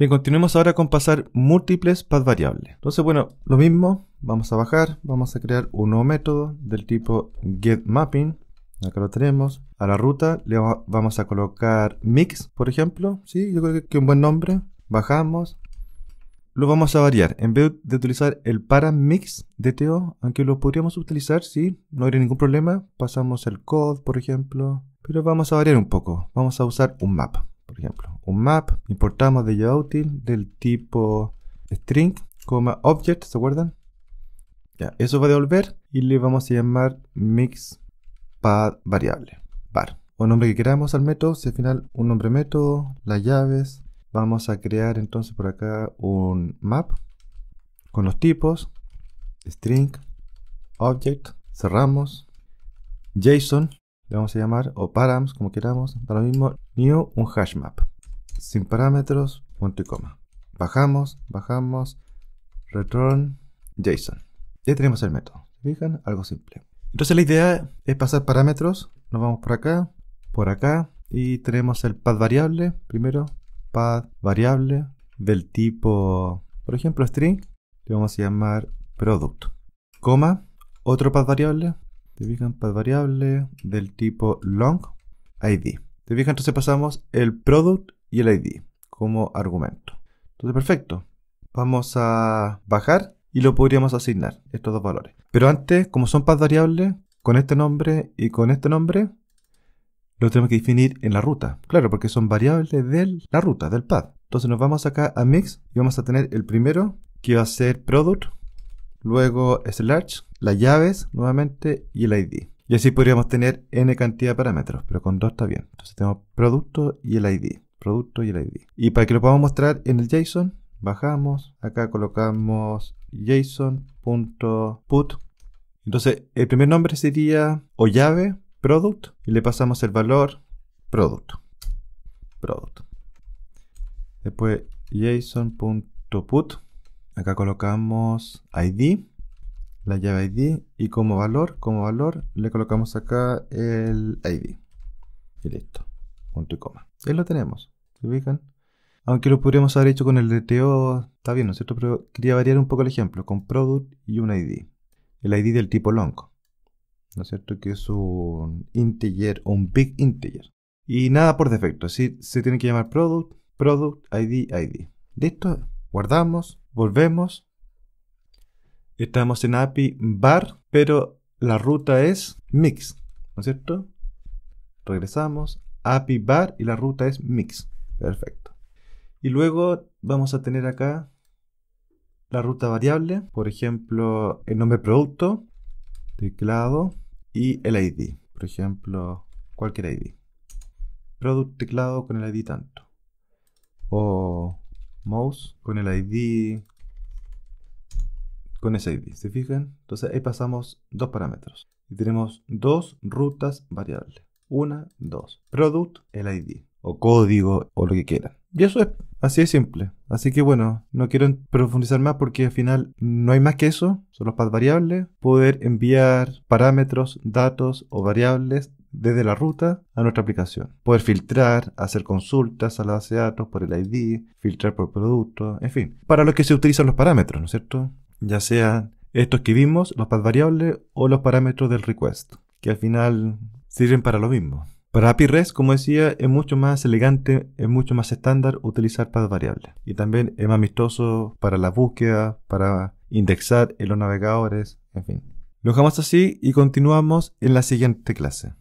Bien, continuemos ahora con pasar múltiples path variables. Entonces, bueno, lo mismo, vamos a bajar, vamos a crear un nuevo método del tipo getMapping. Acá lo tenemos. A la ruta le vamos a colocar mix, por ejemplo. Sí, yo creo que es un buen nombre. Bajamos. Lo vamos a variar. En vez de utilizar el paramix DTO, aunque lo podríamos utilizar, sí, no habría ningún problema. Pasamos el code, por ejemplo. Pero vamos a variar un poco. Vamos a usar un map ejemplo. Un map, importamos de ya del tipo string, coma object, ¿se acuerdan? Ya, eso va a devolver y le vamos a llamar mix pad variable, bar O nombre que queramos al método, si al final un nombre método, las llaves. Vamos a crear entonces por acá un map con los tipos, string, object, cerramos, JSON le vamos a llamar, o params, como queramos, da lo mismo, new un hash map, sin parámetros, punto y coma. Bajamos, bajamos, return JSON. Ya tenemos el método, ¿se fijan? Algo simple. Entonces la idea es pasar parámetros, nos vamos por acá, por acá, y tenemos el pad variable, primero, pad variable del tipo, por ejemplo, string, le vamos a llamar product, coma, otro pad variable, te fijan para variable del tipo long ID. Te entonces pasamos el product y el ID como argumento. Entonces, perfecto. Vamos a bajar y lo podríamos asignar, estos dos valores. Pero antes, como son path variables, con este nombre y con este nombre, lo tenemos que definir en la ruta. Claro, porque son variables de la ruta, del path. Entonces nos vamos acá a mix y vamos a tener el primero que va a ser product luego slash, las llaves nuevamente y el ID. Y así podríamos tener n cantidad de parámetros, pero con dos está bien. Entonces tenemos producto y el ID. Producto y el ID. Y para que lo podamos mostrar en el JSON, bajamos, acá colocamos json.put. Entonces el primer nombre sería o llave product y le pasamos el valor producto. Product. Después json.put Acá colocamos ID, la llave ID y como valor, como valor le colocamos acá el ID. Y listo, punto y coma. Ahí lo tenemos, ¿se ubican? Aunque lo podríamos haber hecho con el DTO, está bien, ¿no es cierto? Pero quería variar un poco el ejemplo, con product y un ID. El ID del tipo long, ¿no es cierto? Que es un integer, un big integer. Y nada por defecto, así se tiene que llamar product, product, ID, ID. Listo, guardamos, Volvemos. Estamos en API bar, pero la ruta es mix, ¿no es cierto? Regresamos, API bar y la ruta es mix. Perfecto. Y luego vamos a tener acá la ruta variable, por ejemplo, el nombre producto, teclado y el ID, por ejemplo, cualquier ID. Product teclado con el ID tanto. O mouse con el ID con ese ID, ¿se fijan? Entonces ahí pasamos dos parámetros y tenemos dos rutas variables. Una, dos. Product, el ID o código o lo que quieran. Y eso es Así es simple. Así que bueno, no quiero profundizar más porque al final no hay más que eso, son los path variables, poder enviar parámetros, datos o variables desde la ruta a nuestra aplicación. Poder filtrar, hacer consultas a la base de datos por el ID, filtrar por producto, en fin. Para lo que se utilizan los parámetros, ¿no es cierto? Ya sean estos que vimos, los path variables o los parámetros del request, que al final sirven para lo mismo. Para API REST, como decía, es mucho más elegante, es mucho más estándar utilizar para variables. Y también es más amistoso para la búsqueda, para indexar en los navegadores, en fin. Lo dejamos así y continuamos en la siguiente clase.